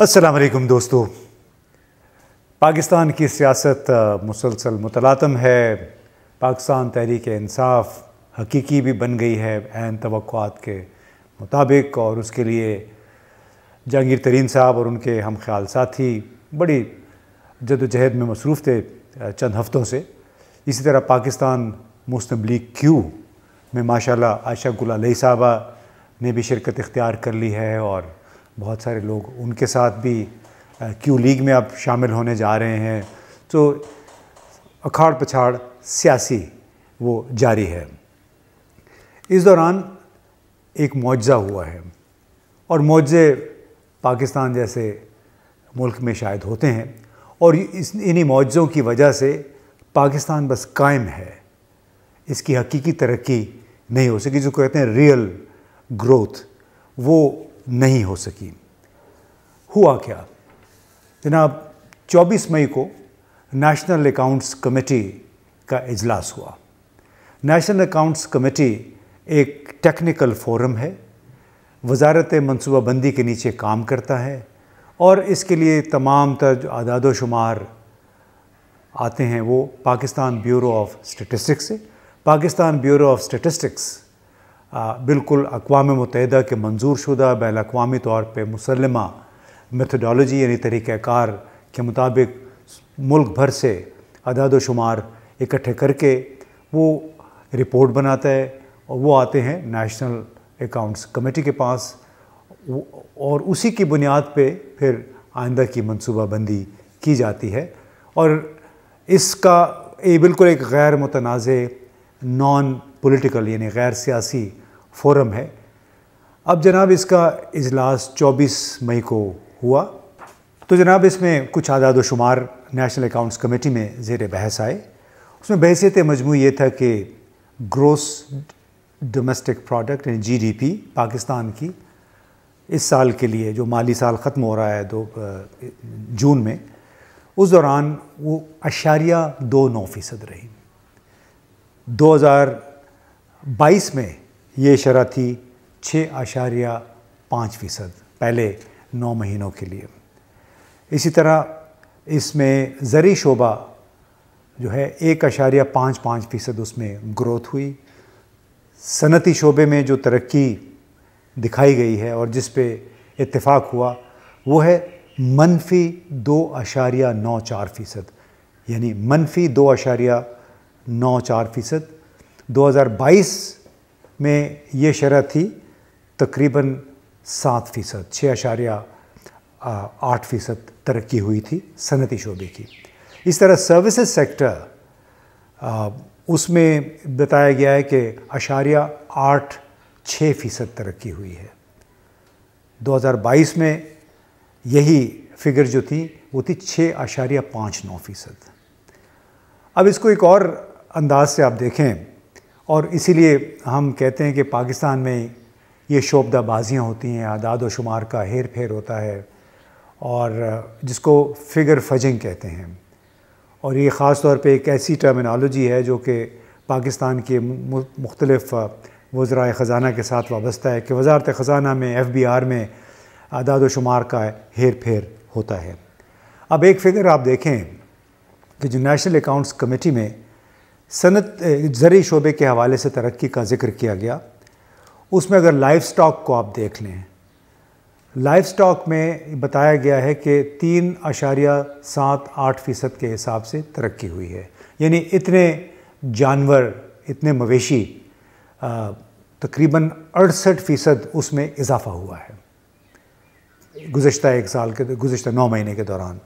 असलकम दोस्तों पाकिस्तान की सियासत मुसलसल मुतलातम है पाकिस्तान तहरीक इंसाफ हकीकी भी बन गई है एन तवक़ात के मुताबिक और उसके लिए जहांगीर तरीन साहब और उनके हम ख्याल साथी बड़ी जदोजहद में मसरूफ़ थे चंद हफ़्तों से इसी तरह पाकिस्तान मुस्लिम लीग क्यू में माशाल्लाह आशा गुलाई साहबा ने भी शिरकत इख्तियार कर ली है और बहुत सारे लोग उनके साथ भी क्यू लीग में अब शामिल होने जा रहे हैं तो अखाड़ पछाड़ सियासी वो जारी है इस दौरान एक मुआवजा हुआ है और मुआवजे पाकिस्तान जैसे मुल्क में शायद होते हैं और इस इन्हीं मुआवज़ों की वजह से पाकिस्तान बस कायम है इसकी हकीकी तरक्की नहीं हो सकी जो कहते हैं रियल ग्रोथ वो नहीं हो सकी हुआ क्या जनाब 24 मई को नेशनल अकाउंट्स कमेटी का इजलास हुआ नेशनल अकाउंट्स कमेटी एक टेक्निकल फोरम है वजारत मनसूबाबंदी के नीचे काम करता है और इसके लिए तमाम तर आदाद शुमार आते हैं वो पाकिस्तान ब्यूरो ऑफ स्टेटिस्टिक्स से पाकिस्तान ब्यूरो ऑफ स्टेटिस्टिक्स बिल्कुल अकवा मुतहदा के मंजूर शुदा बैलावी तौर पर मुसलमा मेथडोलॉजी यानी तरीक़ार के मुताबिक मुल्क भर से अदाद शुमार इकट्ठे करके वो रिपोर्ट बनाता है और वो आते हैं नेशनल अकाउंट्स कमेटी के पास और उसी की बुनियाद पे फिर आइंदा की मनसूबाबंदी की जाती है और इसका ये बिल्कुल एक गैर मुतनाज़ नॉन पॉलिटिकल यानी गैर सियासी फोरम है अब जनाब इसका इजलास 24 मई को हुआ तो जनाब इसमें कुछ आदाद व शुमार नेशनल अकाउंट्स कमेटी में जेर बहस आए उसमें बहसीत मजमू ये था कि ग्रोस डोमेस्टिक प्रोडक्ट यानी जीडीपी पाकिस्तान की इस साल के लिए जो माली साल ख़त्म हो रहा है दो जून में उस दौरान वो अशारिया दो नौ फ़ीसद रही 2022 में ये शरह थी छः आशारिया पाँच फ़ीसद पहले नौ महीनों के लिए इसी तरह इसमें ज़री शोबा जो है एक अशारिया पाँच पाँच फ़ीसद उसमें ग्रोथ हुई सनती शोबे में जो तरक्की दिखाई गई है और जिस पे इतफ़ाक़ हुआ वो है मनफी दो अशारिया नौ चार फ़ीसद यानी मनफी दो अशारिया नौ चार फ़ीसद 2022 में ये शरह थी तकरीबन सात फीसद छः आशार्या आठ फीसद तरक्की हुई थी सनती शोबे की इस तरह सर्विसेज सेक्टर उसमें बताया गया है कि अशारिया आठ छः फीसद तरक्की हुई है 2022 में यही फिगर जो थी वो थी छः आशारिया पाँच नौ फीसद अब इसको एक और अंदाज से आप देखें और इसीलिए हम कहते हैं कि पाकिस्तान में ये शोबदाबाजियाँ होती हैं आदाद व शुमार का हेर फेर होता है और जिसको फिगर फजिंग कहते हैं और ये ख़ास तौर पे एक ऐसी टर्मिनोलॉजी है जो कि पाकिस्तान के मुख्तलफ़ वज्रा ख़जाना के साथ वाबस्ता है कि वजारत ख़जाना में एफ़ बी आर में आदाद शुमार का हेर फेर होता है अब एक फिगर आप देखें कि जो नेशनल अकाउंट्स कमेटी में सनत ज़रिए शोबे के हवाले से तरक्की का जिक्र किया गया उसमें अगर लाइफ स्टॉक को आप देख लें लाइफ स्टॉक में बताया गया है कि तीन आशारिया सात आठ फ़ीसद के हिसाब से तरक्की हुई है यानी इतने जानवर इतने मवेशी तकरीबन अड़सठ फ़ीसद उसमें इजाफ़ा हुआ है गुज्त एक साल के गुज्त नौ महीने के दौरान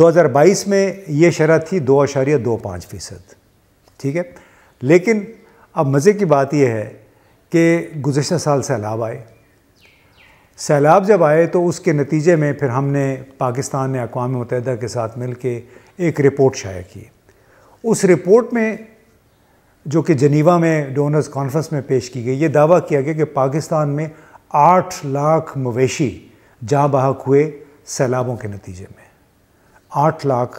2022 में ये शरह थी दो आशारिया दो पाँच फ़ीसद ठीक है लेकिन अब मज़े की बात यह है कि गुजशत साल सैलाब आए सैलाब जब आए तो उसके नतीजे में फिर हमने पाकिस्तान ने अकवा मतहदा के साथ मिल के एक रिपोर्ट शाया की उस रिपोर्ट में जो कि जनीवा में डोनर्स कॉन्फ्रेंस में पेश की गई ये दावा किया गया कि पाकिस्तान में आठ लाख मवेशी जहाँ बहक हुए सैलाबों के नतीजे में आठ लाख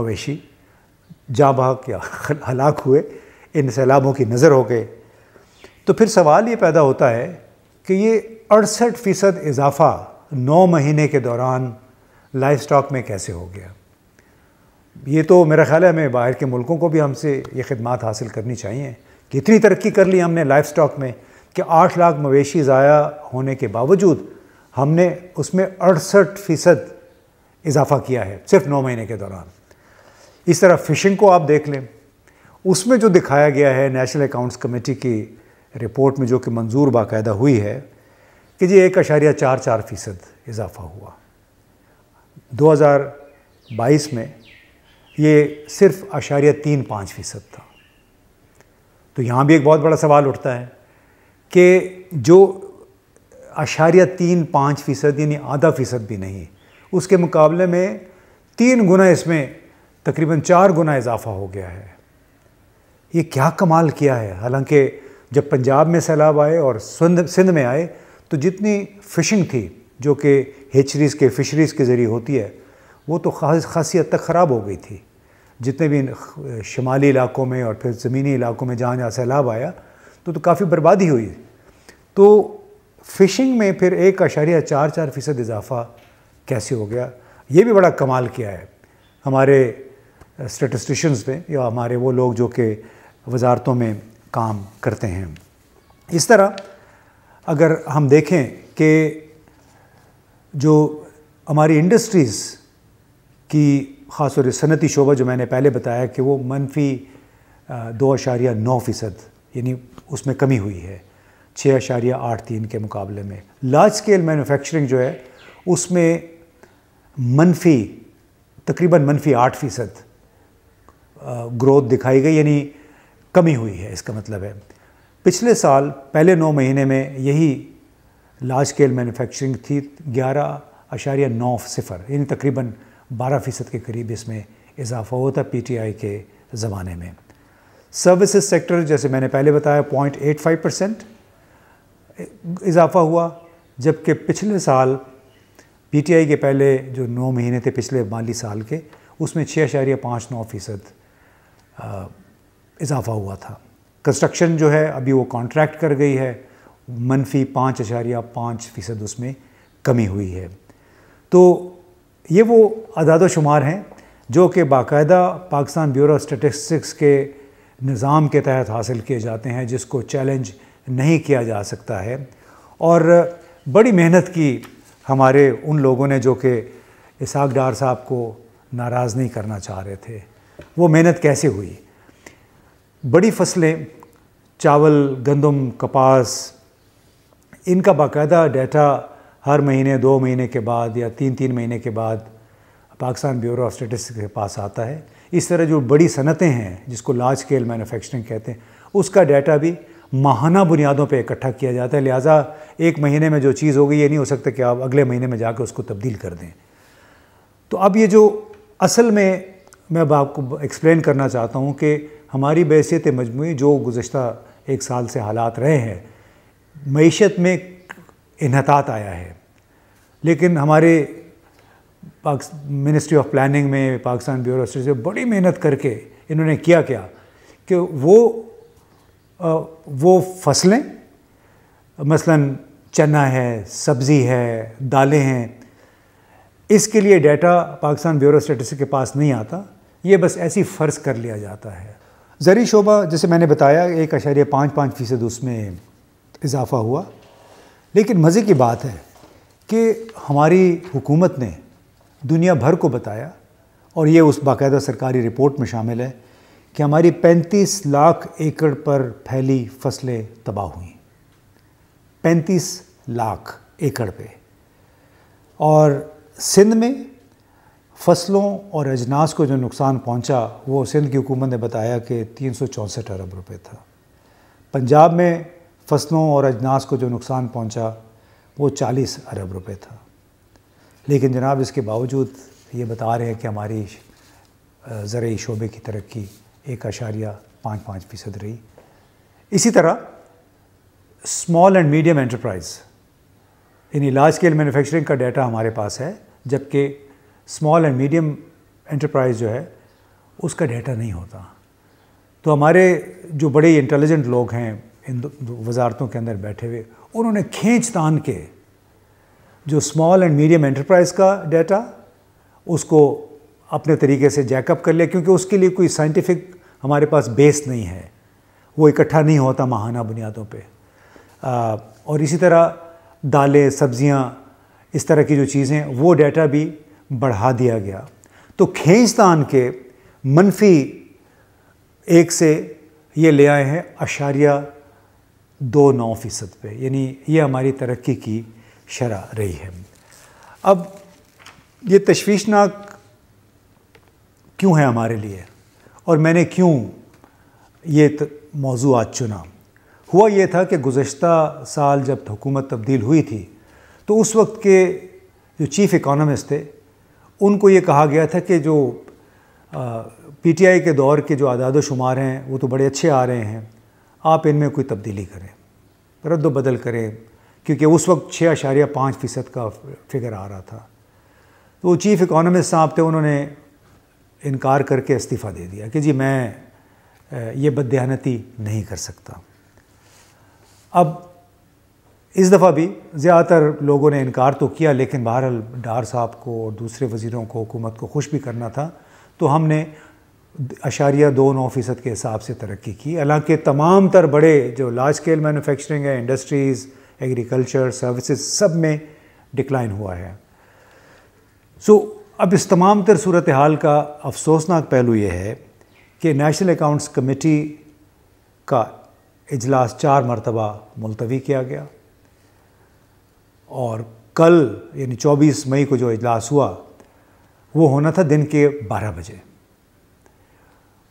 मवेशी जाँ बहक या हलाक हुए इन सैलाबों की नज़र हो गए तो फिर सवाल ये पैदा होता है कि ये अड़सठ फ़ीसद इजाफ़ा नौ महीने के दौरान लाइफ स्टॉक में कैसे हो गया ये तो मेरा ख्याल है हमें बाहर के मुल्कों को भी हमसे ये खदमात हासिल करनी चाहिए कि इतनी तरक्की कर ली हमने लाइफ स्टॉक में कि आठ लाख मवेशी ज़ाया होने के बावजूद हमने उसमें अड़सठ फ़ीसद इजाफ़ा किया है सिर्फ नौ महीने के दौरान इस तरह फ़िशिंग को आप देख लें उसमें जो दिखाया गया है नेशनल अकाउंट्स कमेटी की रिपोर्ट में जो कि मंजूर बाकायदा हुई है कि जी एक अशारिया चार चार फ़ीसद इजाफा हुआ 2022 में ये सिर्फ अशारिया तीन पाँच फ़ीसद था तो यहाँ भी एक बहुत बड़ा सवाल उठता है कि जो अशारिया तीन पाँच फ़ीसद यानी आधा फ़ीसद भी नहीं उसके मुकाबले में तीन गुना इसमें तकरीबन चार गुना इजाफा हो गया है ये क्या कमाल किया है हालांकि जब पंजाब में सैलाब आए और सिंध में आए तो जितनी फ़िशिंग थी जो कि हेचरीज़ के फ़िशरीज़ के ज़रिए होती है वो तो खास खासी हद तक ख़राब हो गई थी जितने भी शुमाली इलाकों में और फिर ज़मीनी इलाकों में जहाँ जहाँ सैलाब आया तो, तो काफ़ी बर्बादी हुई तो फ़िशिंग में फिर एक आशारिया चार चार फ़ीसद इजाफ़ा कैसे हो गया ये भी बड़ा कमाल किया है हमारे स्टेटिस्टिशंस ने या हमारे वो लोग जो कि वजारतों में काम करते हैं इस तरह अगर हम देखें कि जो हमारी इंडस्ट्रीज़ की ख़ास तौर सनती शोबा जो मैंने पहले बताया कि वो मनफी दो अशारिया नौ फ़ीसद यानी उसमें कमी हुई है छः अशारिया आठ तीन के मुकाबले में लार्ज स्केल मैनुफेक्चरिंग जो है उसमें मनफी तकरीबन मनफी आठ फ़ीसद ग्रोथ दिखाई गई यानी कमी हुई है इसका मतलब है पिछले साल पहले नौ महीने में यही लार्ज स्केल मैन्युफैक्चरिंग थी ग्यारह अशारिया नौ सिफ़र यानी तकरीबन बारह फ़ीसद के करीब इसमें इजाफा होता आई के ज़माने में सर्विसेज सेक्टर जैसे मैंने पहले बताया पॉइंट एट फाइव परसेंट इजाफा हुआ जबकि पिछले साल पीटीआई के पहले जो नौ महीने थे पिछले माली साल के उसमें छः अशारिया पाँच नौ फ़ीसद इजाफा हुआ था कंस्ट्रक्शन जो है अभी वो कॉन्ट्रैक्ट कर गई है मनफी पाँच अशारिया पाँच फ़ीसद उसमें कमी हुई है तो ये वो अदाद शुमार हैं जो कि बाकायदा पाकिस्तान ब्यूरो स्टेटिस्टिक्स के निज़ाम के तहत हासिल किए जाते हैं जिसको चैलेंज नहीं किया जा सकता है और बड़ी मेहनत की हमारे उन लोगों ने जो कि इसाक डार साहब को नाराज़ नहीं करना चाह रहे थे वो मेहनत कैसे हुई बड़ी फसलें चावल गंदम कपास इनका बाकायदा डाटा हर महीने दो महीने के बाद या तीन तीन महीने के बाद पाकिस्तान ब्यूरो ऑफ स्टेटिस्टिक्स के पास आता है इस तरह जो बड़ी सनतें हैं जिसको लार्ज स्केल मैन्युफैक्चरिंग कहते हैं उसका डाटा भी माहाना बुनियादों पे इकट्ठा किया जाता है लिहाजा एक महीने में जो चीज़ हो गई ये नहीं हो सकता कि आप अगले महीने में जाकर उसको तब्दील कर दें तो अब ये जो असल में मैं अब आपको एक्सप्लेन करना चाहता हूँ कि हमारी बहसीत मजमू जो गुज्त एक साल से हालात रहे हैं मीशत में इन्हतात आया है लेकिन हमारे मिनिस्ट्री ऑफ प्लानिंग में पाकिस्तान ब्यूरो से बड़ी मेहनत करके इन्होंने किया क्या कि वो आ, वो फसलें मसलन चना है सब्ज़ी है दालें हैं इसके लिए डाटा पाकिस्तान ब्यूरो के पास नहीं आता ये बस ऐसी फ़र्ज़ कर लिया जाता है ज़री शोबा जैसे मैंने बताया एक अशारे पाँच पाँच फ़ीसद उसमें इजाफ़ा हुआ लेकिन मज़े की बात है कि हमारी हुकूमत ने दुनिया भर को बताया और ये उस बाकायदा सरकारी रिपोर्ट में शामिल है कि हमारी 35 लाख एकड़ पर फैली फसलें तबाह हुई 35 लाख एकड़ पे और सिंध में फसलों और अजनास को जो नुकसान पहुंचा वो सिंध की हुकूमत ने बताया कि तीन अरब रुपए था पंजाब में फसलों और अजनास को जो नुकसान पहुंचा वो 40 अरब रुपए था लेकिन जनाब इसके बावजूद ये बता रहे हैं कि हमारी ज़रूरी शोबे की तरक्की एक अशारिया पाँच पाँच फ़ीसद रही इसी तरह स्मॉल एंड मीडियम एंटरप्राइज़ इन लार्ज स्केल मैन्युफैक्चरिंग का डाटा हमारे पास है जबकि स्मॉल एंड मीडियम एंटरप्राइज जो है उसका डेटा नहीं होता तो हमारे जो बड़े इंटेलिजेंट लोग हैं इन वजारतों के अंदर बैठे हुए उन्होंने खींच तान के जो स्मॉल एंड मीडियम एंटरप्राइज का डाटा उसको अपने तरीके से जैकअप कर लिया क्योंकि उसके लिए कोई साइंटिफिक हमारे पास बेस नहीं है वो इकट्ठा नहीं होता महाना बुनियादों पर और इसी तरह दालें सब्ज़ियाँ इस तरह की जो चीज़ें वो डाटा भी बढ़ा दिया गया तो खींचतान के मनफी एक से ये ले आए हैं अशारिया दो नौ फ़ीसद पर यानी ये हमारी तरक्की की शरह रही है अब ये तशवीशनाक क्यों है हमारे लिए और मैंने क्यों ये मौजू आज चुना हुआ ये था कि गुज्त साल जब हुकूमत तब्दील हुई थी तो उस वक्त के जो चीफ़ इकोनॉमिस्ट थे उनको ये कहा गया था कि जो पीटीआई के दौर के जो आदाद शुमार हैं वो तो बड़े अच्छे आ रहे हैं आप इनमें कोई तब्दीली करें रद्द बदल करें क्योंकि उस वक्त छः अशारिया पाँच फ़ीसद का फिगर आ रहा था तो चीफ इकोनॉमिस्ट साहब थे उन्होंने इनकार करके इस्तीफ़ा दे दिया कि जी मैं ये बदहानती नहीं कर सकता अब इस दफ़ा भी ज़्यादातर लोगों ने इनकार तो किया लेकिन बहरहाल डार साहब को और दूसरे वज़ीरों को हुकूमत को खुश भी करना था तो हमने अशारिया दो नौ फ़ीसद के हिसाब से तरक्की की हालांकि तमाम तर बड़े जो लार्ज स्केल मैनुफेक्चरिंग है इंडस्ट्रीज़ एग्रीकल्चर सर्विस सब में डिक्लाइन हुआ है सो so, अब इस तमाम तर सूरत हाल का अफसोसनाक पहलू ये है कि नेशनल अकाउंट्स कमेटी का इजलास चार मरतबा मुलतवी किया गया और कल यानी 24 मई को जो इजलास हुआ वो होना था दिन के 12 बजे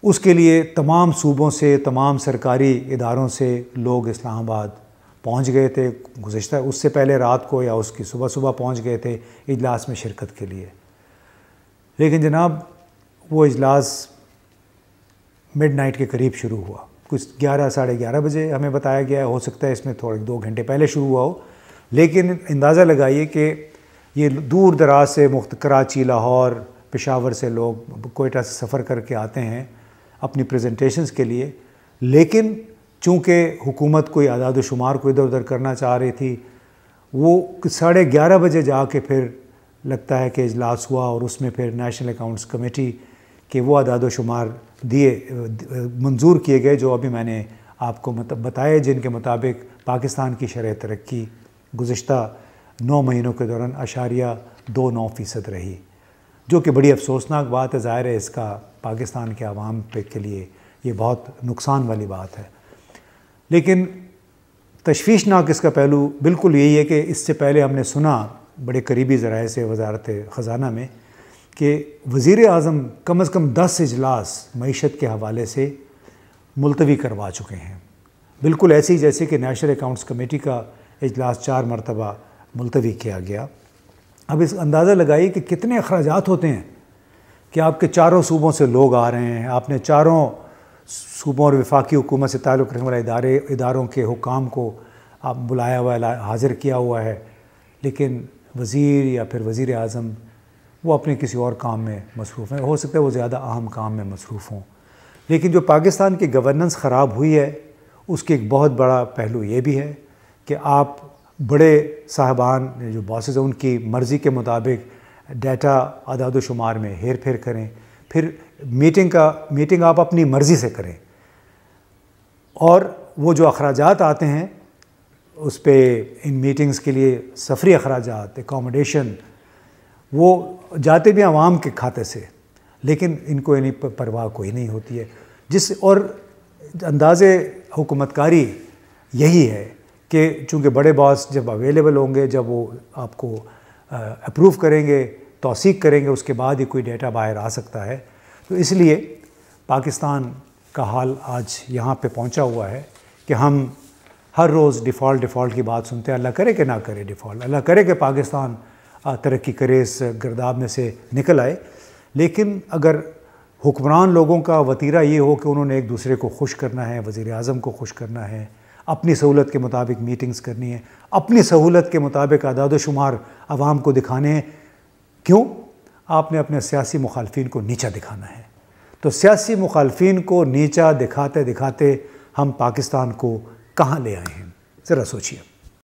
उसके लिए तमाम सूबों से तमाम सरकारी इदारों से लोग इस्लामाबाद पहुंच गए थे गुजशत उससे पहले रात को या उसकी सुबह सुबह पहुंच गए थे इजलास में शिरकत के लिए लेकिन जनाब वो इजलास मिडनाइट के करीब शुरू हुआ कुछ ग्यारह साढ़े ग्यारह बजे हमें बताया गया है हो सकता है इसमें थोड़े दो घंटे पहले शुरू हुआ हो लेकिन अंदाज़ा लगाइए कि ये दूर दराज से मुख्त कराची लाहौर पेशावर से लोग कोयटा से सफ़र करके आते हैं अपनी प्रेजेंटेशंस के लिए लेकिन चूँकि हुकूमत कोई आदाद शुमार को इधर उधर करना चाह रही थी वो साढ़े ग्यारह बजे जा के फिर लगता है कि इजलास हुआ और उसमें फिर नेशनल अकाउंट्स कमेटी के वो आदाद शुमार दिए मंजूर किए गए जो अभी मैंने आपको बताए जिनके मुताबिक पाकिस्तान की शरह तरक्की गुज्त नौ महीनों के दौरान अशारिया दो नौ फ़ीसद रही जो कि बड़ी अफसोसनाक बात है ज़ाहिर है इसका पाकिस्तान के आवाम पे के लिए ये बहुत नुकसान वाली बात है लेकिन तशवीशनाक इसका पहलू बिल्कुल यही है कि इससे पहले हमने सुना बड़े करीबी ज़रा से वजारत ख़जाना में कि वज़ी अजम कम अज़ कम दस अजलास मीशत के हवाले से मुलतवी करवा चुके हैं बिल्कुल ऐसे ही जैसे कि नेशनल अकाउंट्स कमेटी का इजलास चार मरतबा मुलतवी किया गया अब इस अंदाज़ा लगाइए कि कितने अखराज होते हैं कि आपके चारों सूबों से लोग आ रहे हैं आपने चारों सूबों और वफाकी हुकूमत से ताल्लुक़ रखने वाले इदारे इदारों के हुकाम को आप बुलाया हुआ हाज़िर किया हुआ है लेकिन वज़ीर या फिर वज़ी अजम वो अपने किसी और काम में मसरूफ़ हैं हो सकता है वो ज़्यादा अहम काम में मसरूफ़ हों लेकिन जो पाकिस्तान की गवर्नेंस ख़राब हुई है उसके एक बहुत बड़ा पहलू ये भी है कि आप बड़े साहबान जो बॉसेज हैं उनकी मर्ज़ी के मुताबिक डाटा अदाद शुमार में हेर फेर करें फिर मीटिंग का मीटिंग आप अपनी मर्ज़ी से करें और वो जो अखराज आते हैं उस पर इन मीटिंग्स के लिए सफरी अखराज एकोमोडेशन वो जाते भी आवाम के खाते से लेकिन इनको इन परवाह कोई नहीं होती है जिस और अंदाज़ हुकूमतकारी यही है कि चूँकि बड़े बॉस जब अवेलेबल होंगे जब वो आपको अप्रूव करेंगे तोसीक करेंगे उसके बाद ही कोई डेटा बाहर आ सकता है तो इसलिए पाकिस्तान का हाल आज यहाँ पे पहुँचा हुआ है कि हम हर रोज़ डिफ़ॉल्ट डिफ़ॉल्ट की बात सुनते हैं अल्लाह करे कि ना करे डिफ़ॉल्ट अल्लाह करे कि पाकिस्तान तरक्की करे इस गर्दाब में से निकल आए लेकिन अगर हुक्मरान लोगों का वतीरा ये हो कि उन्होंने एक दूसरे को खुश करना है वज़ी अजम को खुश करना है अपनी सहूलत के मुताबिक मीटिंग्स करनी है अपनी सहूलत के मुताबिक आदाद शुमार आवाम को दिखाने हैं क्यों आपने अपने सियासी मुखालफन को नीचा दिखाना है तो सियासी मुखालफन को नीचा दिखाते दिखाते हम पाकिस्तान को कहाँ ले आए हैं ज़रा सोचिए